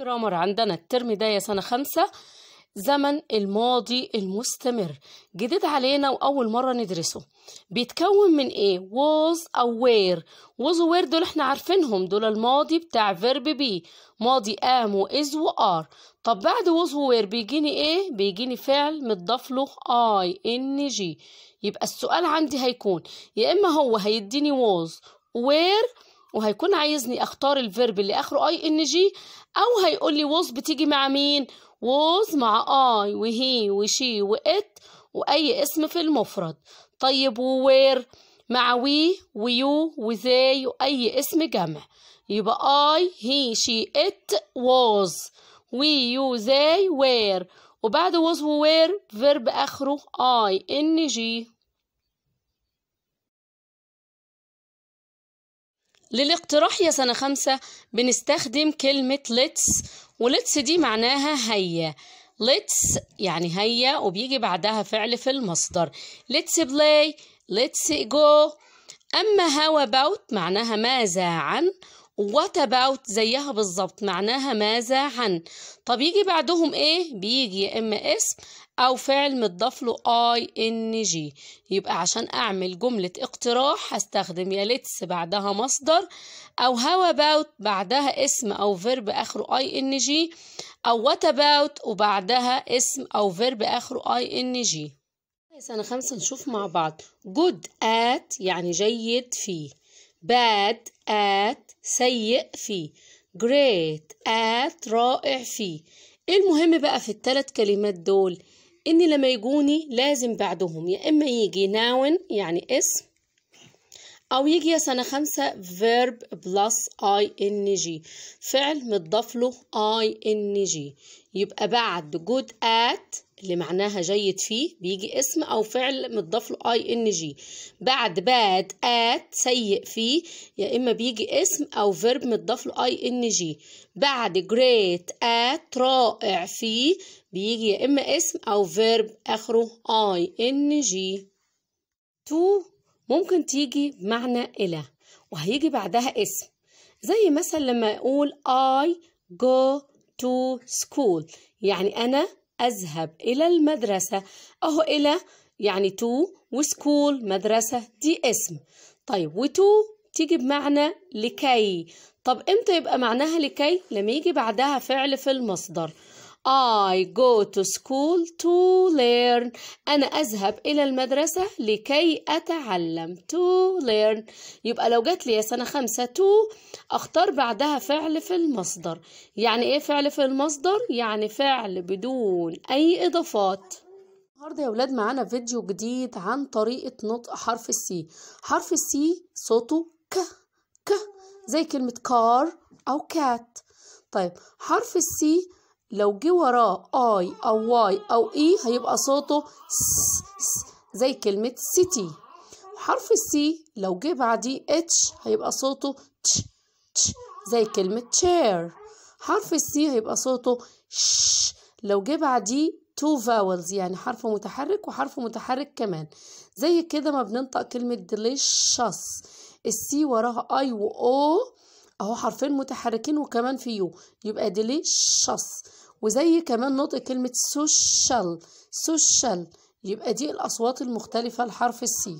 جرامر عندنا الترم ده يا سنة خمسة زمن الماضي المستمر جديد علينا وأول مرة ندرسه بيتكون من إيه؟ was أو where was where دول إحنا عارفينهم دول الماضي بتاع verb be ماضي am و is و are طب بعد was و بيجيني إيه؟ بيجيني فعل متضاف له I N G يبقى السؤال عندي هيكون يا إما هو هيديني was where وهيكون عايزني اختار الفيرب اللي اخره اي ان جي او هيقول لي ووز بتيجي مع مين ووز مع اي وهي وشي وات واي اسم في المفرد طيب ووير مع وي ويو وزاي واي اسم جمع يبقى اي هي شي ات ووز وي يو زاي وير وبعد ووز ووير فيرب اخره اي ان جي للاقتراح يا سنة خمسة بنستخدم كلمة let's ولتس دي معناها هيا let's يعني هيا وبيجي بعدها فعل في المصدر let's play let's go أما how about معناها ماذا عن what about زيها بالظبط معناها ماذا عن طب يجي بعدهم ايه بيجي يا اما اسم او فعل متضاف له اي ان جي يبقى عشان اعمل جمله اقتراح هستخدم يا ليتس بعدها مصدر او هاو اباوت بعدها اسم او فيرب اخره اي ان جي او وات اباوت وبعدها اسم او فيرب اخره اي ان جي سنه خمسه نشوف مع بعض جود ات يعني جيد فيه bad at سيء في great at رائع في ايه المهم بقى في الثلاث كلمات دول ان لما يجوني لازم بعدهم يا اما يجي noun يعني اسم أو يجي يا سنة خمسة verb plus ing فعل متضاف له ing يبقى بعد good at اللي معناها جيد فيه بيجي اسم أو فعل متضاف له ing بعد bad at سيء فيه يا إما بيجي اسم أو verb متضاف له ing بعد great at رائع فيه بيجي يا إما اسم أو verb آخره ing to ممكن تيجي بمعنى إلى وهيجي بعدها اسم زي مثلا لما أقول I go to school يعني أنا أذهب إلى المدرسة أهو إلى يعني to وسكول مدرسة دي اسم طيب وتو تيجي بمعنى لكي طب إمتى يبقى معناها لكي لما يجي بعدها فعل في المصدر I go to school to learn أنا أذهب إلى المدرسة لكي أتعلم to learn يبقى لو جات لي سنة خمسة to أختار بعدها فعل في المصدر يعني إيه فعل في المصدر؟ يعني فعل بدون أي إضافات النهارده يا ولاد معانا فيديو جديد عن طريقة نطق حرف السي حرف السي صوته ك ك زي كلمة كار أو كات طيب حرف السي لو جه وراه اي او واي او اي هيبقى صوته س س زي كلمة سيتي حرف السي لو جه بعدي اتش هيبقى صوته تش تش زي كلمة شير حرف السي هيبقى صوته ش لو جه بعدي تو فاولز يعني حرف متحرك وحرف متحرك كمان زي كده ما بننطق كلمة delicious السي وراها اي و او اهو حرفين متحركين وكمان في يو يبقى شص وزي كمان نطق كلمة سوشال سوشال يبقى دي الأصوات المختلفة لحرف السي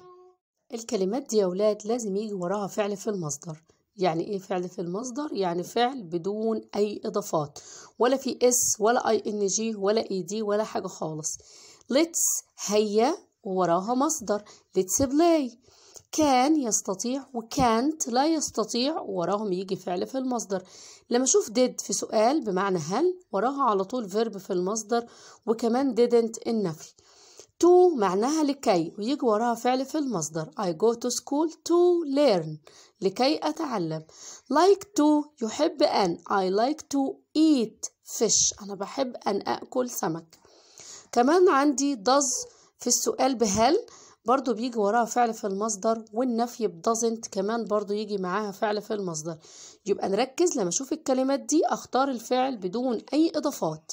الكلمات دي يا ولاد لازم يجي وراها فعل في المصدر يعني ايه فعل في المصدر يعني فعل بدون اي اضافات ولا في اس ولا اي ان جي ولا اي e دي ولا حاجه خالص لتس هيا وراها مصدر لتس بلاي كان يستطيع وكانت لا يستطيع وراهم يجي فعل في المصدر لما اشوف did في سؤال بمعنى هل وراها على طول فيرب في المصدر وكمان didn't النفي to معناها لكي ويجي وراها فعل في المصدر I go to school to learn لكي أتعلم like to يحب أن I like to eat fish أنا بحب أن أكل سمك كمان عندي does في السؤال بهل برضو بيجي وراها فعل في المصدر والنفي بدازنت كمان برضو يجي معاها فعل في المصدر يبقى نركز لما اشوف الكلمات دي اختار الفعل بدون اي اضافات